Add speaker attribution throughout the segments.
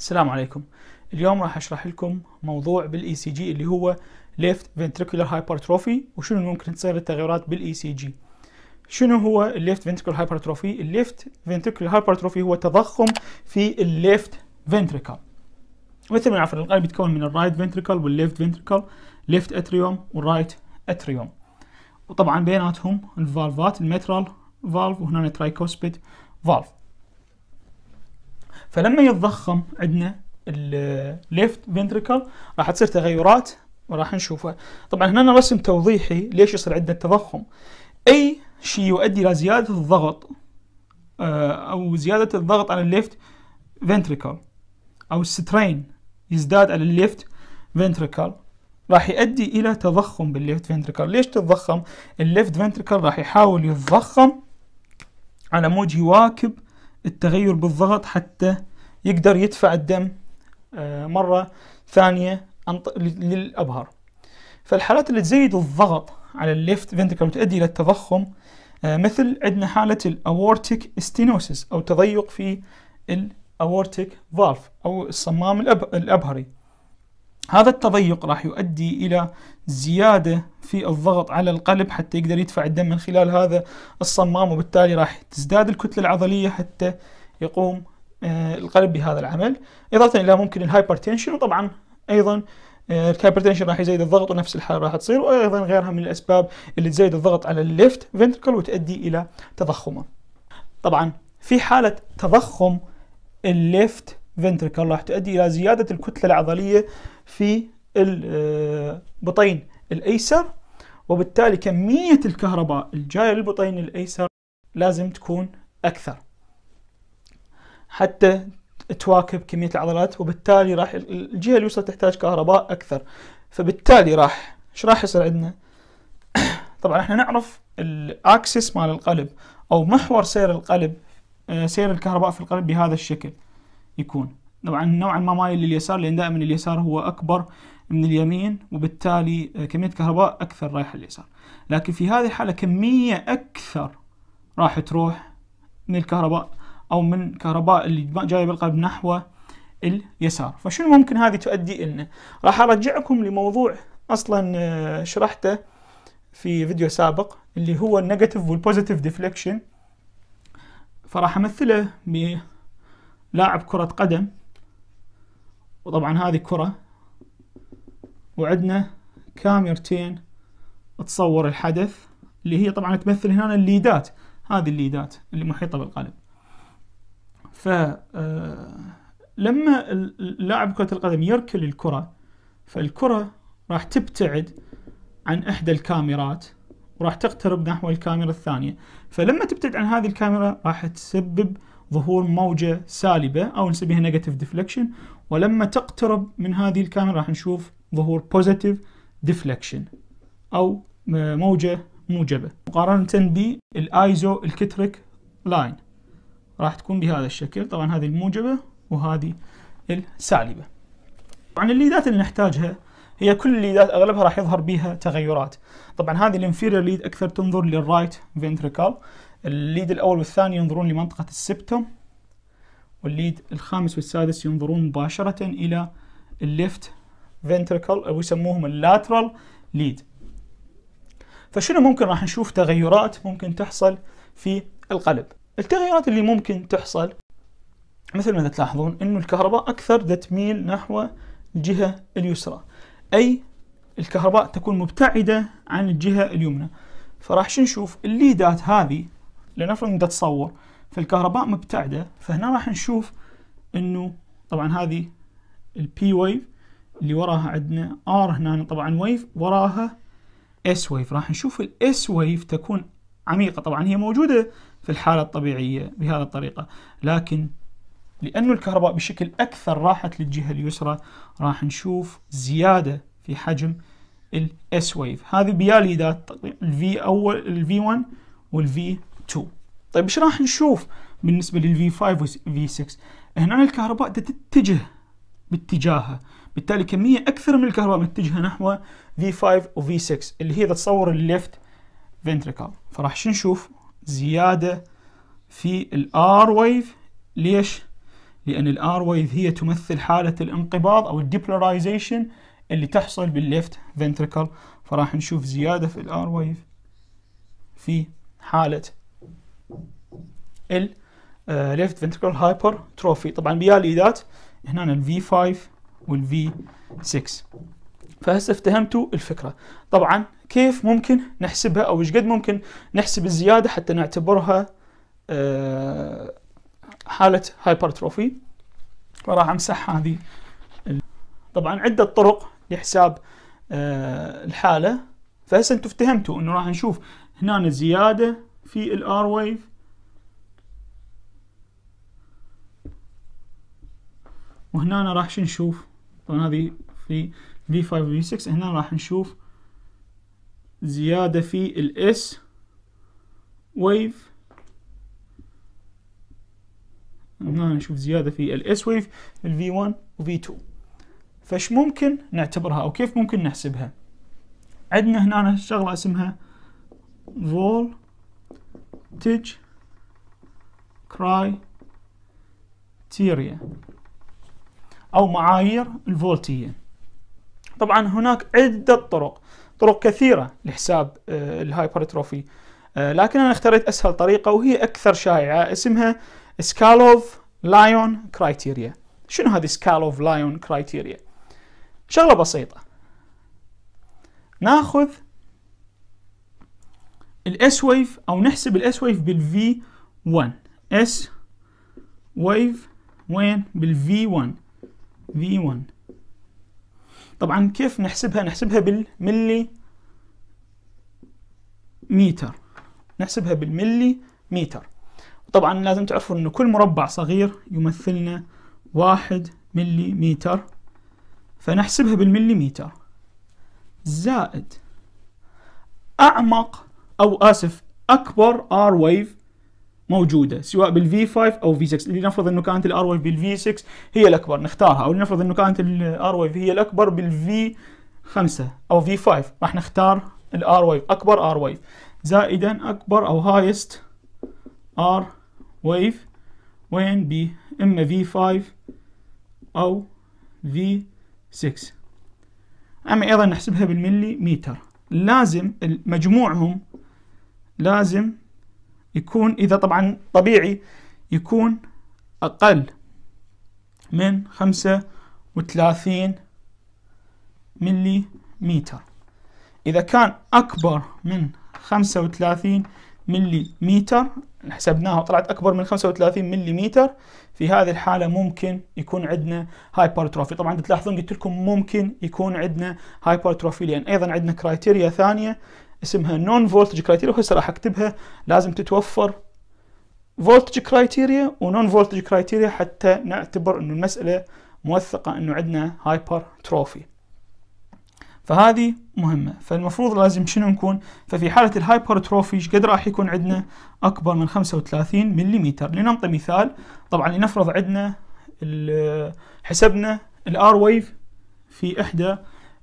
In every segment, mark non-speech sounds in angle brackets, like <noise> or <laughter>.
Speaker 1: السلام عليكم اليوم راح اشرح لكم موضوع بالاي سي جي اللي هو ليفت فنتريكولار هايبرتروفي وشنو ممكن تصير التغيرات بالاي سي جي شنو هو الليفت فنتريكولار هايبرتروفي الليفت فنتريكولار هايبرتروفي هو تضخم في الليفت فنتريكل مثل ما نعرف القلب يتكون من الرايت فنتريكل والليفت فنتريكل ليفت اتريوم والرايت اتريوم وطبعا بيناتهم الفالفات المترال فالف وهنا ترايكوسبيد فالف فلما يتضخم عندنا الليفت فنتريكل راح تصير تغيرات وراح نشوفها طبعا هنا رسم توضيحي ليش يصير عندنا التضخم اي شيء يؤدي الى زياده الضغط آه، او زياده الضغط على الليفت فنتريكل او السترين يزداد على الليفت فنتريكل راح يؤدي الى تضخم بالليفت فنتريكل ليش تتضخم الليفت فنتريكل راح يحاول يتضخم على مود يواكب التغير بالضغط حتى يقدر يدفع الدم آه، مرة ثانية للأبهر فالحالات اللي تزيد الضغط على الليفت فنتكل وتؤدي إلى التضخم آه، مثل عندنا حالة الأورتيك استينوسيس أو تضيق في الأورتيك فالف أو الصمام الأبهري هذا التضيق راح يؤدي إلى زيادة في الضغط على القلب حتى يقدر يدفع الدم من خلال هذا الصمام وبالتالي راح تزداد الكتلة العضلية حتى يقوم آه، القلب بهذا العمل إضافة إلى ممكن الهايبرتنشن وطبعا أيضا آه، الهايبرتنشن راح يزيد الضغط ونفس الحالة راح تصير وأيضا غيرها من الأسباب اللي تزيد الضغط على الليفت فنتركل وتؤدي إلى تضخمه طبعا في حالة تضخم الليفت فنتركل راح تؤدي إلى زيادة الكتلة العضلية في البطين آه، الأيسر وبالتالي كمية الكهرباء الجاية للبطين الأيسر لازم تكون أكثر حتى تواكب كمية العضلات وبالتالي راح الجهة اليسرى تحتاج كهرباء أكثر فبالتالي راح ايش راح يصير عندنا؟ <coughs> طبعا احنا نعرف الاكسس مال القلب او محور سير القلب آه، سير الكهرباء في القلب بهذا الشكل يكون طبعا نوعا ما مايل لليسار لان دائما اليسار هو اكبر من اليمين وبالتالي كميه كهرباء اكثر رايحه لليسار لكن في هذه الحاله كميه اكثر راح تروح من الكهرباء او من كهرباء اللي جايه بالقلب نحو اليسار فشنو ممكن هذه تؤدي لنا راح ارجعكم لموضوع اصلا آه، شرحته في فيديو سابق اللي هو النيجاتيف والبوزيتيف ديفليكشن فراح امثله لاعب كرة قدم وطبعا هذه كرة وعندنا كاميرتين تصور الحدث اللي هي طبعا تمثل هنا الليدات هذه الليدات اللي محيطة بالقلب ف آه، لما لاعب كرة القدم يركل الكرة فالكرة راح تبتعد عن إحدى الكاميرات وراح تقترب نحو الكاميرا الثانية فلما تبتعد عن هذه الكاميرا راح تسبب ظهور موجة سالبة أو نسميها نيجاتيف ديفليكشن ولما تقترب من هذه الكاميرا راح نشوف ظهور بوزيتيف ديفليكشن أو موجة موجبة مقارنة بالآيزو الكتريك لاين راح تكون بهذا الشكل طبعا هذه الموجبة وهذه السالبة طبعا الليدات اللي نحتاجها هي كل الليدات اغلبها راح يظهر بها تغيرات طبعا هذه الانفيرير ليد اكثر تنظر للرايت فنتريكال الليد الأول والثاني ينظرون لمنطقة السبتوم والليد الخامس والسادس ينظرون مباشرة إلى الليفت فنتركل أو يسموهم اللاترال ليد فشنو ممكن راح نشوف تغيرات ممكن تحصل في القلب التغيرات اللي ممكن تحصل مثل ما تلاحظون انه الكهرباء اكثر تميل نحو الجهه اليسرى اي الكهرباء تكون مبتعده عن الجهه اليمنى فراح نشوف الليدات هذه لنفرض بدي اتصور فالكهرباء مبتعده فهنا راح نشوف انه طبعا هذه البي ويف اللي وراها عندنا ار هنا طبعا ويف وراها اس ويف راح نشوف الاس ويف تكون عميقه طبعا هي موجوده في الحاله الطبيعيه بهذه الطريقه لكن لانه الكهرباء بشكل اكثر راحت للجهه اليسرى راح نشوف زياده في حجم الاس ويف هذه بياليدات الفي اول الفي 1 والفي 2 طيب ايش راح نشوف بالنسبه للفي 5 وفي 6 هنا الكهرباء تتجه باتجاهها بالتالي كميه اكثر من الكهرباء متجهه نحو في 5 وفي 6 اللي هي تتصور الليفت فنتريكل فراح شو نشوف زياده في الار ويف ليش لان الار ويف هي تمثل حاله الانقباض او الديبولاريزيشن اللي تحصل بالليفت فنتريكل فراح نشوف زياده في الار ويف في حاله ال ليفت فنتركل هايبر تروفي طبعا بيا الايدات هنا v 5 v 6 فهسه افتهمتوا الفكره طبعا كيف ممكن نحسبها او ايش قد ممكن نحسب الزياده حتى نعتبرها أه حاله هايبرتروفي فراح امسح هذه طبعا عده طرق لحساب أه الحاله فهسه انتم افتهمتوا انه راح نشوف هنا زياده في الار ويف وهنا أنا راح نشوف طبعا هذه في v 5 v 6 هنا راح نشوف زيادة في ال S ويف هنا نشوف زيادة في ال الاس ويف v 1 و v 2 فش ممكن نعتبرها او كيف ممكن نحسبها عندنا هنا شغلة اسمها فول تج كراي تيريا أو معايير الفولتية طبعا هناك عدة طرق طرق كثيرة لحساب آه، الهايبرتروفي آه، لكن أنا اخترت أسهل طريقة وهي أكثر شائعة اسمها سكالوف لايون كرايتيريا شنو هذه سكالوف لايون كرايتيريا شغلة بسيطة ناخذ الاس ويف او نحسب الاس ويف بالفي 1 اس ويف وين بالفي 1 V1 طبعا كيف نحسبها نحسبها بالملي متر نحسبها بالملي متر طبعا لازم تعرفوا أن كل مربع صغير يمثلنا واحد ملي متر فنحسبها متر زائد أعمق أو آسف أكبر R wave موجوده سواء بالفي 5 او في 6 لنفرض انه كانت الار ويف بالفي 6 هي الاكبر نختارها او لنفرض انه كانت الار ويف هي الاكبر بالفي 5 او في 5 راح نختار الار ويف اكبر ار ويف زائدا اكبر او هايست ار ويف وين بي اما في 5 او في 6 اما ايضا نحسبها بالملي متر لازم مجموعهم لازم يكون إذا طبعا طبيعي يكون أقل من خمسة وثلاثين ملي متر إذا كان أكبر من خمسة وثلاثين ملي متر حسبناها وطلعت أكبر من 35 ملي في هذه الحالة ممكن يكون عندنا هايبرتروفي طبعا تلاحظون قلت لكم ممكن يكون عندنا هايبرتروفي لأن أيضا عندنا كرايتيريا ثانية اسمها نون فولتج كرايتيريا وهسه راح اكتبها لازم تتوفر فولتج كرايتيريا ونون فولتج كرايتيريا حتى نعتبر انه المساله موثقه انه عندنا هايبر تروفي فهذه مهمة فالمفروض لازم شنو نكون ففي حالة الهايبر تروفي ايش قد راح يكون عندنا أكبر من 35 ملم لنعطي مثال طبعا لنفرض عندنا حسبنا الار ويف في إحدى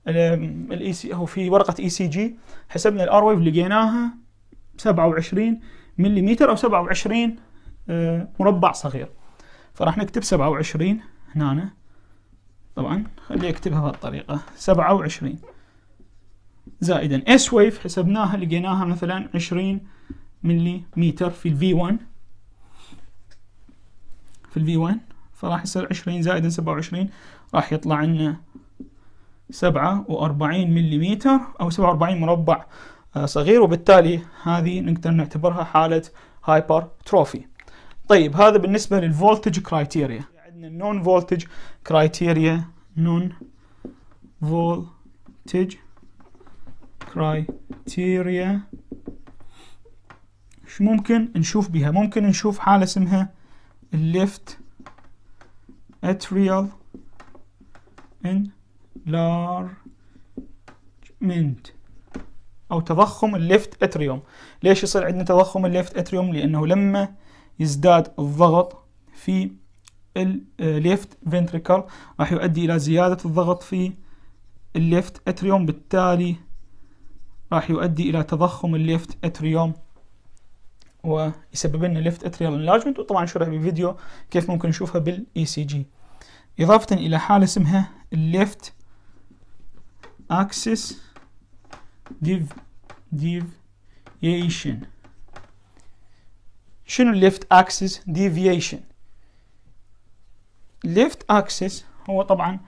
Speaker 1: الاي سي e هو في ورقه اي سي جي حسبنا الار ويف لقيناها 27 ملم او 27 آه، مربع صغير فراح نكتب 27 هنا طبعا خليني اكتبها بهالطريقه 27 زائدا اس ويف حسبناها لقيناها مثلا 20 ملم في الفي 1 في الفي 1 فراح يصير 20 زائدا 27 راح يطلع لنا 47 ملم أو 47 مربع آه، صغير وبالتالي هذه نقدر نعتبرها حالة هايبر تروفي. طيب هذا بالنسبة للفولتج كرايتيريا عندنا النون فولتج كرايتيريا نون فولتج كرايتيريا شو ممكن نشوف بها ممكن نشوف حالة اسمها الليفت اتريال ان enlargement أو تضخم الليفت اتريوم ليش يصير عندنا تضخم الليفت اتريوم لأنه لما يزداد الضغط في الليفت آه، فنتريكل راح يؤدي إلى زيادة الضغط في الليفت اتريوم بالتالي راح يؤدي إلى تضخم الليفت اتريوم ويسبب لنا ليفت اتريال انلاجمنت وطبعا شرح بفيديو كيف ممكن نشوفها بالاي سي e جي اضافه الى حاله اسمها الليفت axis div deviation شنو left axis deviation left axis هو طبعا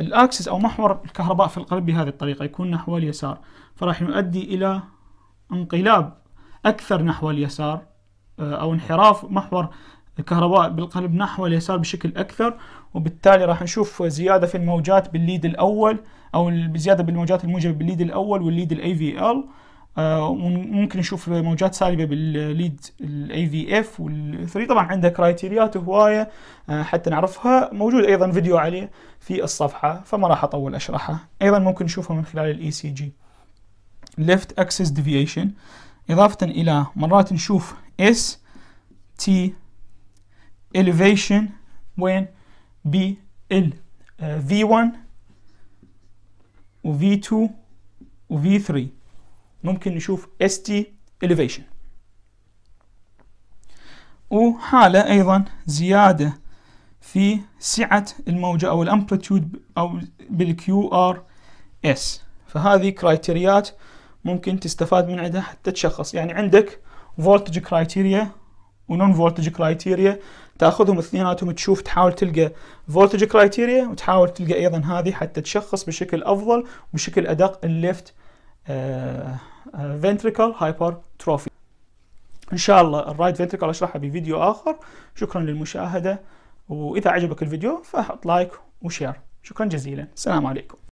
Speaker 1: الاكسس او محور الكهرباء في القلب بهذه الطريقة يكون نحو اليسار فراح يؤدي الى انقلاب اكثر نحو اليسار آه، او انحراف محور الكهرباء بالقلب نحو اليسار بشكل أكثر وبالتالي راح نشوف زيادة في الموجات بالليد الأول أو زيادة بالموجات الموجبة بالليد الأول والليد ال AVL آه، وممكن نشوف موجات سالبة بالليد ال AVF والـ 3 طبعا عنده كرايتيريات هواية آه، حتى نعرفها موجود أيضا فيديو عليه في الصفحة فما راح أطول أشرحها أيضا ممكن نشوفها من خلال ال ECG left axis deviation إضافة إلى مرات نشوف S T elevation وين بال ال V1 و V2 و V3 ممكن نشوف ST elevation وحالة أيضا زيادة في سعة الموجة أو الأمبلتيود أو بالكيو ار اس فهذه كرايتيريات ممكن تستفاد من عندها حتى تشخص يعني عندك فولتج كرايتيريا ونون فولتج كرايتيريا تاخذهم اثنيناتهم تشوف تحاول تلقى فولتج كرايتيريا وتحاول تلقى ايضا هذه حتى تشخص بشكل افضل وبشكل ادق الليفت هايبر تروفي ان شاء الله الرايت فنتريكل اشرحها بفيديو اخر شكرا للمشاهده واذا عجبك الفيديو فاحط لايك وشير شكرا جزيلا السلام عليكم